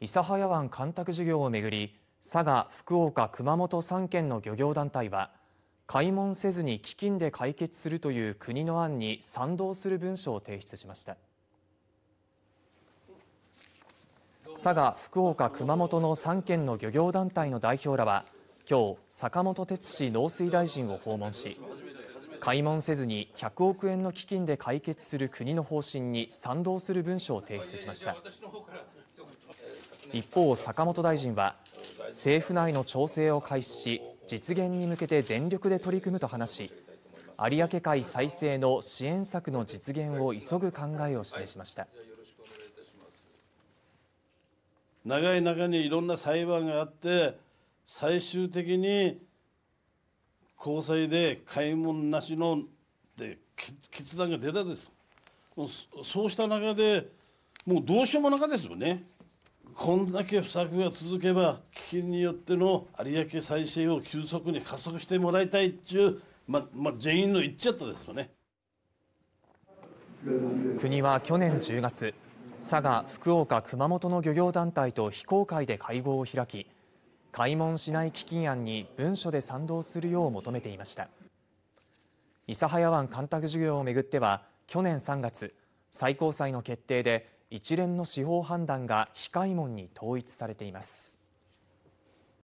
諫早湾干拓事業をめぐり佐賀福岡熊本3県の漁業団体は開門せずに基金で解決するという国の案に賛同する文書を提出しました佐賀福岡熊本の3県の漁業団体の代表らはきょう坂本哲氏農水大臣を訪問し開門せずに100億円の基金で解決する国の方針に賛同する文書を提出しました一方坂本大臣は政府内の調整を開始し実現に向けて全力で取り組むと話し有明海再生の支援策の実現を急ぐ考えを示しました長い中にいろんな裁判があって最終的に交際で開門なしので決断が出たですもうそうした中でもうどうしようもなかですよねこんだけ不作が続けば危機によっての有明再生を急速に加速してもらいたいっちゅう、まま、全員の言っちゃったですよね国は去年10月佐賀福岡熊本の漁業団体と非公開で会合を開き開門しない基金案に文書で賛同するよう求めていました諫早湾干拓事業をめぐっては去年3月最高裁の決定で一連の司法判断が非開門に統一されています